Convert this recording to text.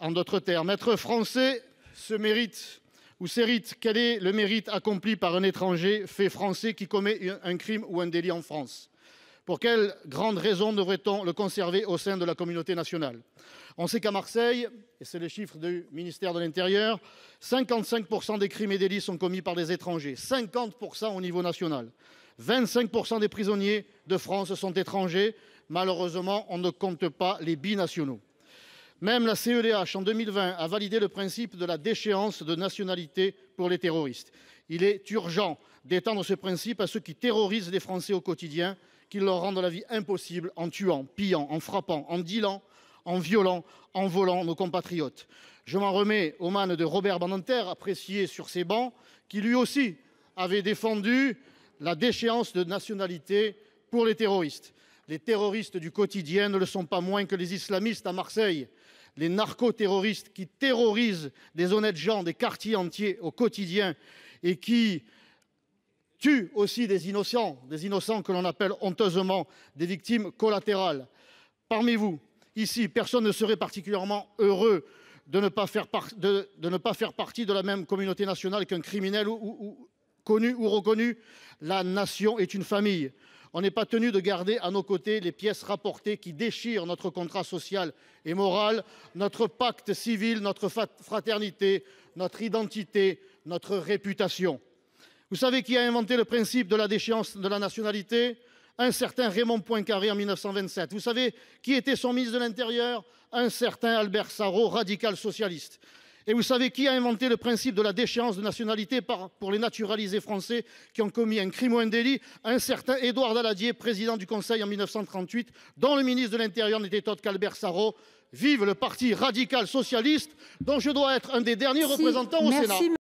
En d'autres termes, être Français se mérite ou s'hérite. Quel est le mérite accompli par un étranger fait français qui commet un crime ou un délit en France Pour quelle grande raison devrait-on le conserver au sein de la communauté nationale On sait qu'à Marseille, et c'est le chiffre du ministère de l'Intérieur, 55% des crimes et délits sont commis par des étrangers, 50% au niveau national. 25% des prisonniers de France sont étrangers. Malheureusement, on ne compte pas les binationaux. Même la CEDH, en 2020, a validé le principe de la déchéance de nationalité pour les terroristes. Il est urgent d'étendre ce principe à ceux qui terrorisent les Français au quotidien, qui leur rendent la vie impossible en tuant, pillant, en frappant, en dilant, en violant, en volant nos compatriotes. Je m'en remets aux manes de Robert Bananter, apprécié sur ces bancs, qui lui aussi avait défendu la déchéance de nationalité pour les terroristes. Les terroristes du quotidien ne le sont pas moins que les islamistes à Marseille, les narcoterroristes qui terrorisent des honnêtes gens, des quartiers entiers au quotidien et qui tuent aussi des innocents, des innocents que l'on appelle honteusement des victimes collatérales. Parmi vous, ici, personne ne serait particulièrement heureux de ne pas faire, de... ne pas faire partie de la même communauté nationale qu'un criminel Ou... connu ou reconnu. La nation est une famille. On n'est pas tenu de garder à nos côtés les pièces rapportées qui déchirent notre contrat social et moral, notre pacte civil, notre fraternité, notre identité, notre réputation. Vous savez qui a inventé le principe de la déchéance de la nationalité Un certain Raymond Poincaré en 1927. Vous savez qui était son ministre de l'Intérieur Un certain Albert Sarrault, radical socialiste. Et vous savez qui a inventé le principe de la déchéance de nationalité pour les naturalisés français qui ont commis un crime ou un délit Un certain Édouard Daladier, président du Conseil en 1938, dont le ministre de l'Intérieur n'était autre qu'Albert Sarrault. Vive le parti radical socialiste, dont je dois être un des derniers représentants au Sénat.